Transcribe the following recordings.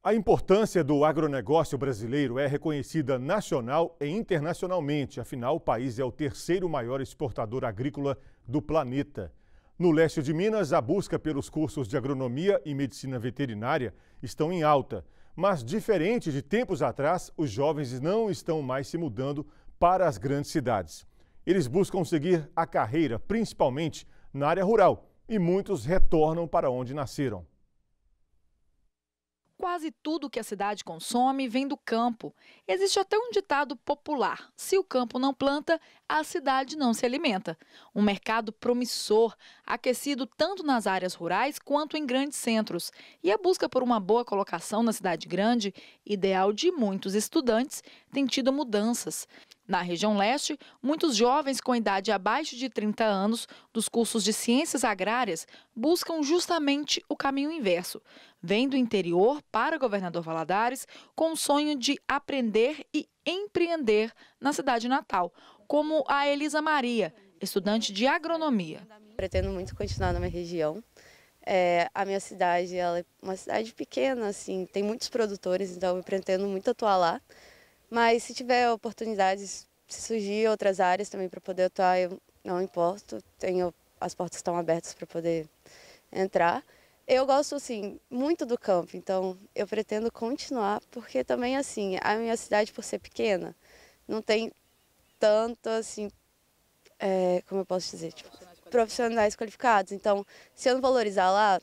A importância do agronegócio brasileiro é reconhecida nacional e internacionalmente, afinal, o país é o terceiro maior exportador agrícola do planeta. No leste de Minas, a busca pelos cursos de agronomia e medicina veterinária estão em alta, mas, diferente de tempos atrás, os jovens não estão mais se mudando para as grandes cidades. Eles buscam seguir a carreira, principalmente na área rural, e muitos retornam para onde nasceram. Quase tudo que a cidade consome vem do campo. Existe até um ditado popular: se o campo não planta, a cidade não se alimenta. Um mercado promissor, aquecido tanto nas áreas rurais quanto em grandes centros. E a busca por uma boa colocação na cidade grande, ideal de muitos estudantes, tem tido mudanças. Na região leste, muitos jovens com idade abaixo de 30 anos dos cursos de ciências agrárias buscam justamente o caminho inverso vem do interior para Governador Valadares com o sonho de aprender e empreender na cidade natal, como a Elisa Maria, estudante de agronomia. Pretendo muito continuar na minha região. É, a minha cidade ela é uma cidade pequena, assim, tem muitos produtores, então eu pretendo muito atuar lá. Mas se tiver oportunidades, se surgir outras áreas também para poder atuar, eu não importo, tenho, as portas estão abertas para poder entrar. Eu gosto, assim, muito do campo, então eu pretendo continuar, porque também, assim, a minha cidade, por ser pequena, não tem tanto, assim, é, como eu posso dizer, tipo, profissionais qualificados. Então, se eu não valorizar lá,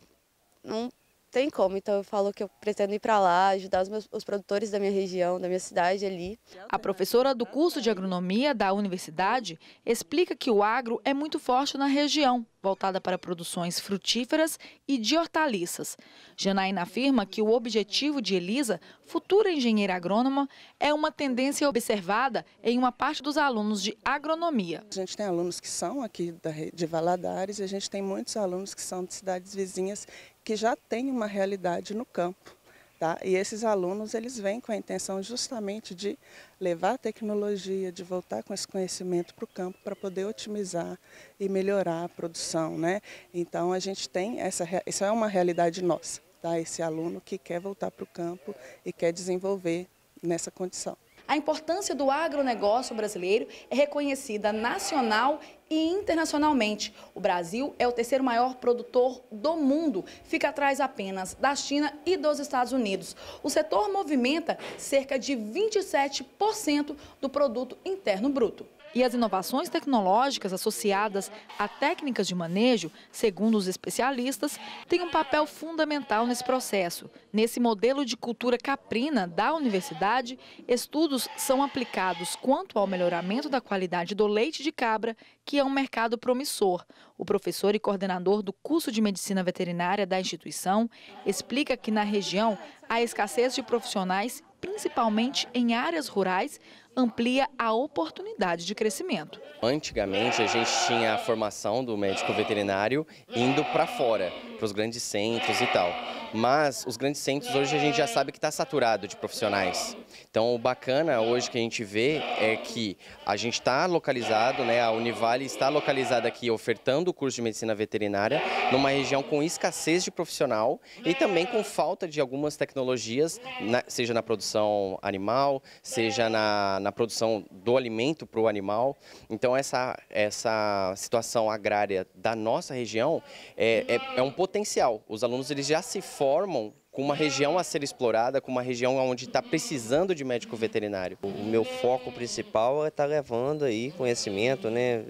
não tem como. Então eu falo que eu pretendo ir para lá, ajudar os, meus, os produtores da minha região, da minha cidade ali. A professora do curso de agronomia da universidade explica que o agro é muito forte na região, voltada para produções frutíferas e de hortaliças. Janaína afirma que o objetivo de Elisa, futura engenheira agrônoma, é uma tendência observada em uma parte dos alunos de agronomia. A gente tem alunos que são aqui de Valadares e a gente tem muitos alunos que são de cidades vizinhas que já tem uma realidade no campo. Tá? E esses alunos eles vêm com a intenção justamente de levar a tecnologia, de voltar com esse conhecimento para o campo para poder otimizar e melhorar a produção. Né? Então a gente tem essa, isso é uma realidade nossa, tá? esse aluno que quer voltar para o campo e quer desenvolver nessa condição a importância do agronegócio brasileiro é reconhecida nacional e internacionalmente. O Brasil é o terceiro maior produtor do mundo, fica atrás apenas da China e dos Estados Unidos. O setor movimenta cerca de 27% do produto interno bruto. E as inovações tecnológicas associadas a técnicas de manejo, segundo os especialistas, têm um papel fundamental nesse processo. Nesse modelo de cultura caprina da universidade, estudos são aplicados quanto ao melhoramento da qualidade do leite de cabra, que é um mercado promissor. O professor e coordenador do curso de medicina veterinária da instituição explica que na região há escassez de profissionais principalmente em áreas rurais, amplia a oportunidade de crescimento. Antigamente, a gente tinha a formação do médico veterinário indo para fora para os grandes centros e tal. Mas os grandes centros hoje a gente já sabe que está saturado de profissionais. Então o bacana hoje que a gente vê é que a gente está localizado, né, a Univale está localizada aqui ofertando o curso de medicina veterinária numa região com escassez de profissional e também com falta de algumas tecnologias, na, seja na produção animal, seja na, na produção do alimento para o animal. Então essa, essa situação agrária da nossa região é, é, é um potencial. Os alunos eles já se formam com uma região a ser explorada, com uma região onde está precisando de médico veterinário. O meu foco principal é estar tá levando aí conhecimento, né,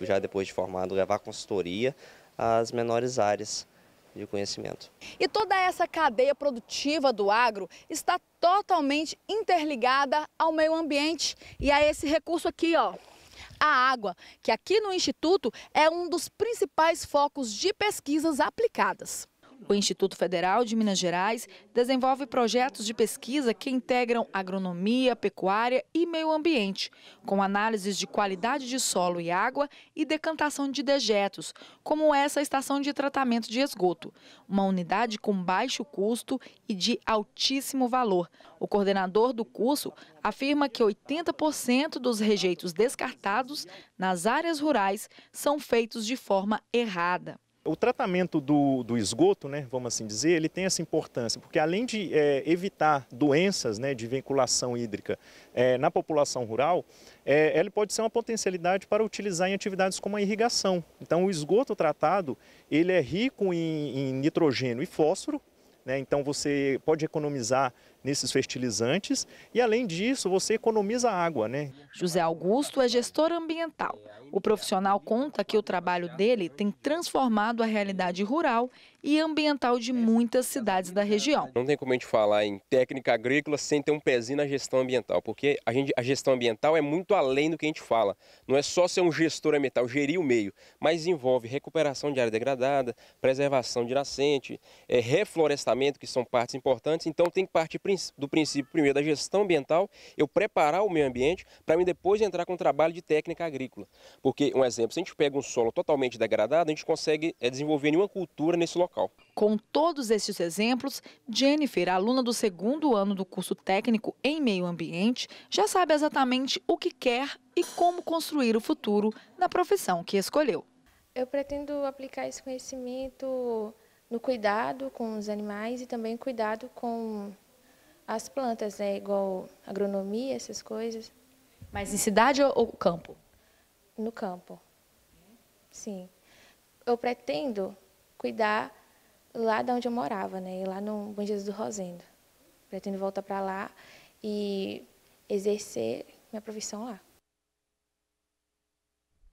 já depois de formado, levar consultoria às menores áreas de conhecimento. E toda essa cadeia produtiva do agro está totalmente interligada ao meio ambiente e a esse recurso aqui, ó, a água, que aqui no Instituto é um dos principais focos de pesquisas aplicadas. O Instituto Federal de Minas Gerais desenvolve projetos de pesquisa que integram agronomia, pecuária e meio ambiente, com análises de qualidade de solo e água e decantação de dejetos, como essa estação de tratamento de esgoto, uma unidade com baixo custo e de altíssimo valor. O coordenador do curso afirma que 80% dos rejeitos descartados nas áreas rurais são feitos de forma errada. O tratamento do, do esgoto, né, vamos assim dizer, ele tem essa importância, porque além de é, evitar doenças né, de vinculação hídrica é, na população rural, é, eh, ele pode ser uma potencialidade para utilizar em atividades como a irrigação. Então, o esgoto tratado, ele é rico em, em nitrogênio e fósforo, né, então você pode economizar nesses fertilizantes e, além disso, você economiza água. Né? José Augusto é gestor ambiental. O profissional conta que o trabalho dele tem transformado a realidade rural e ambiental de muitas cidades da região. Não tem como a gente falar em técnica agrícola sem ter um pezinho na gestão ambiental, porque a, gente, a gestão ambiental é muito além do que a gente fala. Não é só ser um gestor ambiental, gerir o meio, mas envolve recuperação de área degradada, preservação de nascente, é, reflorestamento, que são partes importantes, então tem que partir do princípio, primeiro, da gestão ambiental, eu preparar o meio ambiente para mim depois entrar com o um trabalho de técnica agrícola. Porque, um exemplo, se a gente pega um solo totalmente degradado, a gente consegue é, desenvolver nenhuma cultura nesse local. Com todos esses exemplos, Jennifer, aluna do segundo ano do curso técnico em meio ambiente, já sabe exatamente o que quer e como construir o futuro na profissão que escolheu. Eu pretendo aplicar esse conhecimento no cuidado com os animais e também cuidado com as plantas, né? Igual agronomia, essas coisas. Mas em cidade ou, campo? No campo. Sim. Eu pretendo cuidar lá de onde eu morava, né? Lá no Bom Jesus do Rosendo. Pretendo voltar para lá e exercer minha profissão lá.